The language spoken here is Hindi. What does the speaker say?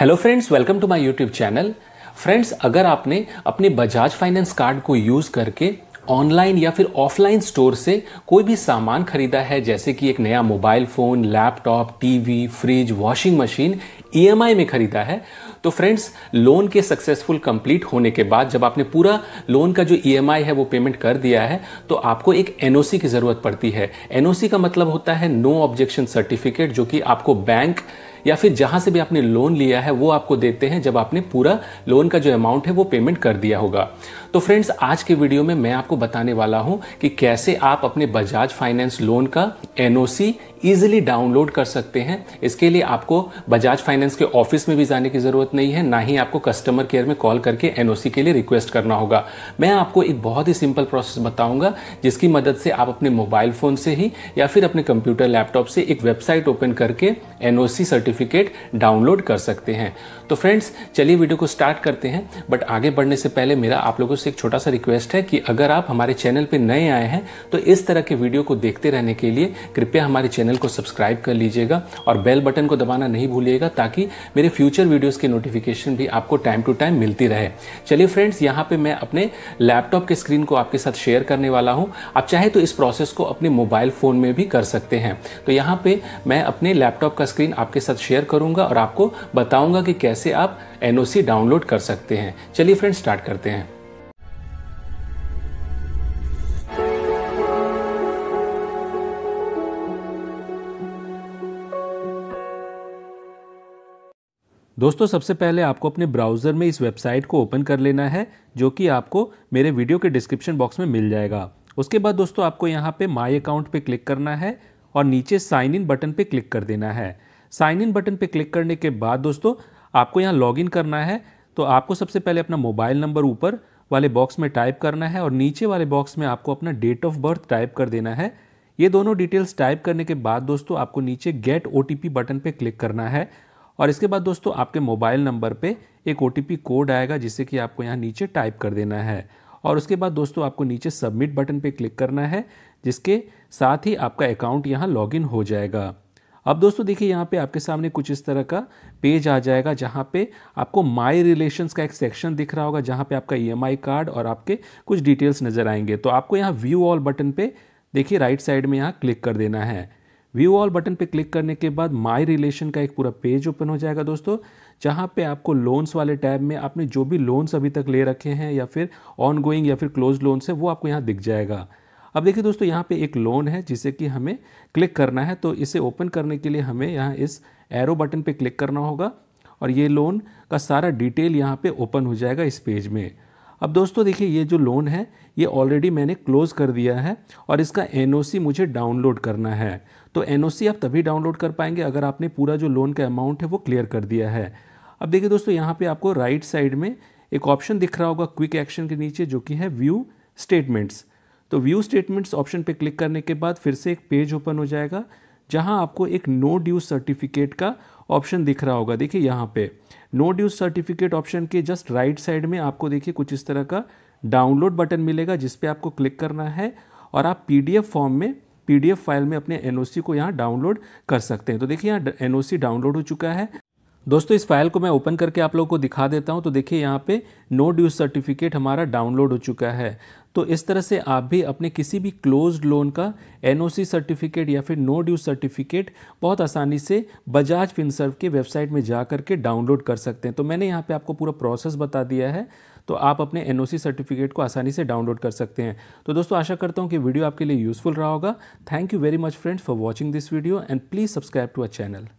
hello friends welcome to my YouTube channel friends अगर आपने अपने बजाज फाइनेंस कार्ड को यूज़ करके ऑनलाइन या फिर ऑफलाइन स्टोर से कोई भी सामान खरीदा है जैसे कि एक नया mobile phone laptop TV fridge washing machine EMI में खरीदा है तो फ्रेंड्स लोन के सक्सेसफुल कंप्लीट होने के बाद जब आपने पूरा लोन का जो ईएमआई e है वो पेमेंट कर दिया है तो आपको एक एनओसी की ज़रूरत पड़ती है एनओसी का मतलब होता है नो ऑब्जेक्शन सर्टिफिकेट जो कि आपको बैंक या फिर जहां से भी आपने लोन लिया है वो आपको देते हैं जब आपने पूरा लोन का जो अमाउंट है वो पेमेंट कर दिया होगा तो फ्रेंड्स आज के वीडियो में मैं आपको बताने वाला हूं कि कैसे आप अपने बजाज फाइनेंस लोन का एनओसी ईजिली डाउनलोड कर सकते हैं इसके लिए आपको बजाज फाइनेंस के ऑफिस में भी जाने की ज़रूरत नहीं है ना ही आपको कस्टमर केयर में कॉल करके एनओसी के लिए रिक्वेस्ट करना होगा मैं आपको एक बहुत ही सिंपल प्रोसेस बताऊंगा जिसकी मदद से आप अपने मोबाइल फ़ोन से ही या फिर अपने कंप्यूटर लैपटॉप से एक वेबसाइट ओपन करके एनओसी सर्टिफिकेट सर्टिफिकेट डाउनलोड कर सकते हैं तो फ्रेंड्स चलिए वीडियो को स्टार्ट करते हैं बट आगे बढ़ने से पहले मेरा आप लोगों से एक छोटा सा रिक्वेस्ट है कि अगर आप हमारे चैनल पर नए आए हैं तो इस तरह के वीडियो को देखते रहने के लिए कृपया हमारे चैनल को सब्सक्राइब कर लीजिएगा और बेल बटन को दबाना नहीं भूलिएगा ताकि मेरे फ्यूचर वीडियोस की नोटिफिकेशन भी आपको टाइम टू टाइम मिलती रहे चलिए फ्रेंड्स यहाँ पे मैं अपने लैपटॉप के स्क्रीन को आपके साथ शेयर करने वाला हूँ आप चाहे तो इस प्रोसेस को अपने मोबाइल फ़ोन में भी कर सकते हैं तो यहाँ पे मैं अपने लैपटॉप का स्क्रीन आपके साथ साथ शेयर करूंगा और आपको बताऊंगा कि कैसे आप एनओसी डाउनलोड कर सकते हैं चलिए फ्रेंड स्टार्ट करते हैं दोस्तों सबसे पहले आपको अपने ब्राउज़र में इस वेबसाइट को ओपन कर लेना है जो कि आपको मेरे वीडियो के डिस्क्रिप्शन बॉक्स में मिल जाएगा उसके बाद दोस्तों आपको यहाँ पे माई अकाउंट पे क्लिक करना है और नीचे साइन इन बटन पे क्लिक कर देना है साइन इन बटन पे क्लिक करने के बाद दोस्तों आपको यहाँ लॉग इन करना है तो आपको सबसे पहले अपना मोबाइल नंबर ऊपर वाले बॉक्स में टाइप करना है और नीचे वाले बॉक्स में आपको अपना डेट ऑफ बर्थ टाइप कर देना है ये दोनों डिटेल्स टाइप करने के बाद दोस्तों आपको नीचे गेट ओ बटन पर क्लिक करना है और इसके बाद दोस्तों आपके मोबाइल नंबर पर एक ओ कोड आएगा जिसे कि आपको यहाँ नीचे टाइप कर देना है और उसके बाद दोस्तों आपको नीचे सबमिट बटन पे क्लिक करना है जिसके साथ ही आपका अकाउंट यहाँ लॉगिन हो जाएगा अब दोस्तों देखिए यहाँ पे आपके सामने कुछ इस तरह का पेज आ जाएगा जहाँ पे आपको माई रिलेशंस का एक सेक्शन दिख रहा होगा जहाँ पे आपका ई e कार्ड और आपके कुछ डिटेल्स नज़र आएंगे तो आपको यहाँ व्यू ऑल बटन पे देखिए राइट साइड में यहाँ क्लिक कर देना है व्यू ऑल बटन पे क्लिक करने के बाद माई रिलेशन का एक पूरा पेज ओपन हो जाएगा दोस्तों जहाँ पे आपको लोन्स वाले टैब में आपने जो भी लोन्स अभी तक ले रखे हैं या फिर ऑन गोइंग या फिर क्लोज लोन्स है वो आपको यहाँ दिख जाएगा अब देखिए दोस्तों यहाँ पे एक लोन है जिसे कि हमें क्लिक करना है तो इसे ओपन करने के लिए हमें यहाँ इस एरो बटन पे क्लिक करना होगा और ये लोन का सारा डिटेल यहाँ पे ओपन हो जाएगा इस पेज में अब दोस्तों देखिए ये जो लोन है ये ऑलरेडी मैंने क्लोज़ कर दिया है और इसका एन मुझे डाउनलोड करना है तो एन आप तभी डाउनलोड कर पाएंगे अगर आपने पूरा जो लोन का अमाउंट है वो क्लियर कर दिया है अब देखिए दोस्तों यहाँ पर आपको राइट साइड में एक ऑप्शन दिख रहा होगा क्विक एक्शन के नीचे जो कि है व्यू स्टेटमेंट्स तो व्यू स्टेटमेंट्स ऑप्शन पे क्लिक करने के बाद फिर से एक पेज ओपन हो जाएगा जहां आपको एक नो ड्यू सर्टिफिकेट का ऑप्शन दिख रहा होगा देखिए यहाँ पे नो ड्यू सर्टिफिकेट ऑप्शन के जस्ट राइट साइड में आपको देखिए कुछ इस तरह का डाउनलोड बटन मिलेगा जिस पे आपको क्लिक करना है और आप पीडीएफ फॉर्म में पीडीएफ फाइल में अपने एनओसी को यहाँ डाउनलोड कर सकते हैं तो देखिए यहाँ एनओसी डाउनलोड हो चुका है दोस्तों इस फाइल को मैं ओपन करके आप लोगों को दिखा देता हूँ तो देखिए यहाँ पे नो ड्यूज सर्टिफिकेट हमारा डाउनलोड हो चुका है तो इस तरह से आप भी अपने किसी भी क्लोज लोन का एनओसी सर्टिफिकेट या फिर नो ड्यू सर्टिफिकेट बहुत आसानी से बजाज फिनसर्व के वेबसाइट में जा करके डाउनलोड कर सकते हैं तो मैंने यहाँ पे आपको पूरा प्रोसेस बता दिया है तो आप अपने एन सर्टिफिकेट को आसानी से डाउनलोड कर सकते हैं तो दोस्तों आशा करता हूँ कि वीडियो आपके लिए यूज़फुल रहा होगा thank you very much friends for watching this video and please subscribe to our channel